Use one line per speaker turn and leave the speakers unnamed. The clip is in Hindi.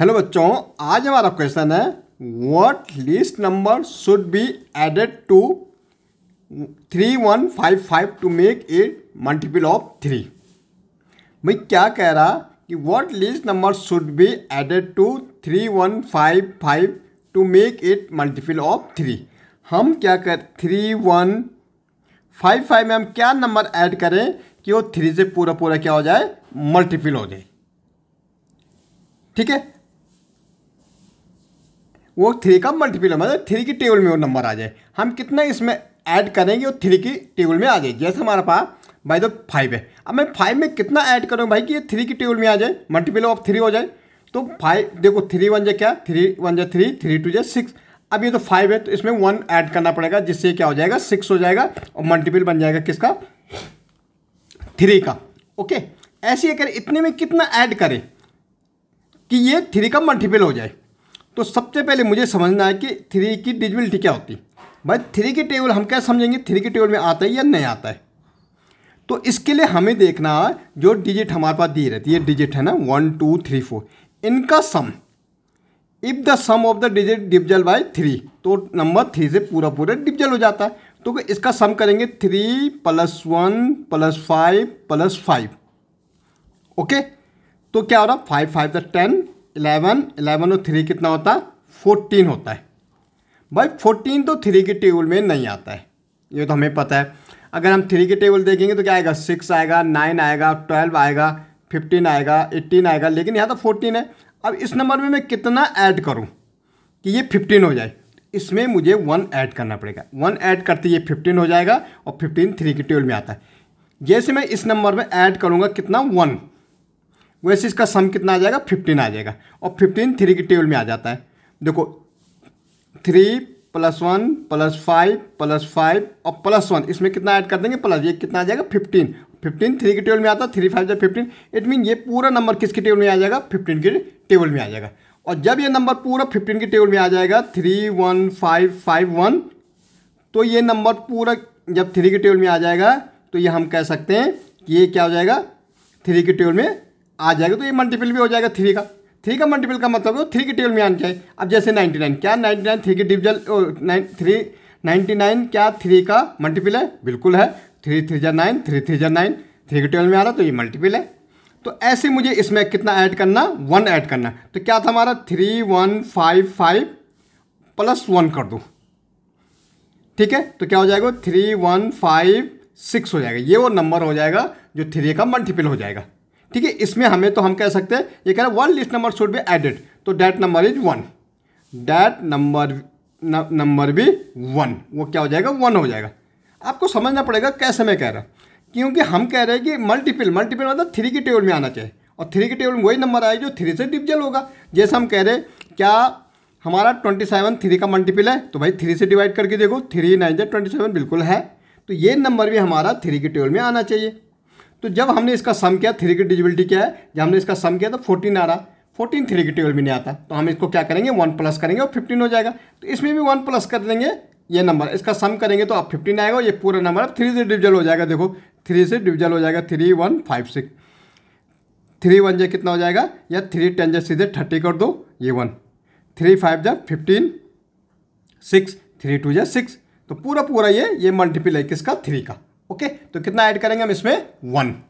हेलो बच्चों आज हमारा क्वेश्चन है what least number should be added to three one five five two make a multiple of three भाई क्या कह रहा कि what least number should be added to three one five five two make it multiple of three हम क्या कर थ्री वन फाइव फाइव में हम क्या नंबर ऐड करें कि वो थ्री से पूरा पूरा क्या हो जाए मल्टीपल हो जाए ठीक है वो थ्री का मल्टीपल मतलब थ्री की टेबल में वो नंबर आ जाए हम कितना इसमें ऐड करेंगे वो थ्री की टेबल में आ जाए जैसे हमारे पास भाई तो फाइव है अब मैं फाइव में कितना ऐड करूँ भाई कि ये थ्री की टेबल में आ जाए मल्टीपल ऑफ थ्री हो जाए तो फाइव देखो थ्री वन जाए क्या थ्री वन जाए थ्री थ्री टू जाए सिक्स अब ये तो फाइव है तो इसमें वन ऐड करना पड़ेगा जिससे क्या हो जाएगा सिक्स हो जाएगा और मल्टीपल बन जाएगा किसका थ्री का ओके ऐसे ही अगर इतने में कितना ऐड करें कि ये थ्री का मल्टीपल हो जाए तो सबसे पहले मुझे समझना है कि थ्री की डिजिबिलिटी क्या होती है भाई थ्री की टेबल हम क्या समझेंगे थ्री की टेबल में आता है या नहीं आता है तो इसके लिए हमें देखना जो डिजिट हमारे पास दी रहती है डिजिट है ना वन टू थ्री फोर इनका sum if the sum of the digit divisible by three तो नंबर थ्री से पूरा पूरा डिविजल हो जाता है तो इसका सम करेंगे three plus one plus five plus five okay तो क्या हो रहा five five the ten eleven eleven और थ्री कितना होता है फोर्टीन होता है भाई फोर्टीन तो थ्री के टेबल में नहीं आता है ये तो हमें पता है अगर हम थ्री के टेबल देखेंगे तो क्या आएगा सिक्स आएगा नाइन आएगा ट्वेल्व आएगा फिफ्टीन आएगा एट्टीन आएगा लेकिन यहाँ तो फोर्टीन है अब इस नंबर में मैं कितना ऐड करूँ कि ये फिफ्टीन हो जाए इसमें मुझे वन ऐड करना पड़ेगा वन ऐड करते ये फिफ्टीन हो जाएगा और फिफ्टीन थ्री के टेबल में आता है जैसे मैं इस नंबर में ऐड करूँगा कितना वन वैसे इसका सम कितना आ जाएगा फिफ्टीन आ जाएगा और फिफ्टीन थ्री के टेबल में आ जाता है देखो three plus one plus five plus five और प्लस वन इसमें कितना ऐड कर देंगे प्लस ये कितना आ जाएगा फिफ्टीन फिफ्टीन थ्री के टेबल में आता है थ्री फाइव जब फिफ्टीन इट मीन ये पूरा नंबर किसके टेबल में आ जाएगा फिफ्टीन के टेबल में आ जाएगा और जब ये नंबर पूरा फिफ्टीन के टेबल में आ जाएगा three one five five one तो ये नंबर पूरा जब थ्री के टेबल में आ जाएगा तो ये हम कह सकते हैं कि ये क्या हो जाएगा थ्री के टेबल में आ जाएगा तो ये मल्टीपल भी हो जाएगा थ्री का थ्री का मल्टीपल का मतलब है थ्री की टेबल में आना चाहिए अब जैसे नाइन्टी नाइन क्या नाइन्टी नाइन थ्री की divisible nine three ninety nine क्या थ्री का मल्टीपल है बिल्कुल है थ्री थ्री जै नाइन थ्री थ्री जै नाइन थ्री की टेबल में आ रहा तो ये मल्टीपल है तो ऐसे मुझे इसमें कितना ऐड करना वन ऐड करना तो क्या था हमारा three one five five plus one कर दो ठीक है तो क्या हो जाएगा थ्री वन फाइव सिक्स हो जाएगा ये वो नंबर हो जाएगा जो थ्री का मल्टीपल हो जाएगा ठीक है इसमें हमें तो हम कह सकते हैं ये कह रहे हैं one least number should be added तो that number is one that number number भी वन वो क्या हो जाएगा वन हो जाएगा आपको समझना पड़ेगा कैसे मैं कह रहा क्योंकि हम कह रहे हैं कि मल्टीपल मल्टीपल मतलब थ्री की टेबल में आना चाहिए और थ्री की टेबल में वही नंबर आए जो थ्री से डिविजल होगा जैसे हम कह रहे हैं क्या हमारा ट्वेंटी सेवन थ्री का मल्टीपल है तो भाई थ्री से डिवाइड करके देखो थ्री नाइन जै ट्वेंटी सेवन बिल्कुल है तो ये नंबर भी हमारा थ्री की टेबल में आना चाहिए तो जब हमने इसका सम किया थ्री की डिजिबिलिटी क्या है जब हमने इसका सम किया तो फोर्टीन आ रहा फोर्टीन थ्री की टेबल भी नहीं आता तो हम इसको क्या करेंगे वन प्लस करेंगे और फिफ्टीन हो जाएगा तो इसमें भी वन प्लस कर देंगे ये नंबर इसका सम करेंगे तो अब फिफ्टीन आएगा ये पूरा नंबर अब थ्री से डिविजल हो जाएगा देखो थ्री से डिविजल हो जाएगा three one five six three one जे कितना हो जाएगा या थ्री टेन जे सीधे थर्टी कर दो ये वन थ्री फाइव जे फिफ्टीन सिक्स थ्री टू जे सिक्स तो पूरा पूरा ये ये मल्टीप्लाई किसका थ्री का ओके तो कितना ऐड करेंगे हम इसमें वन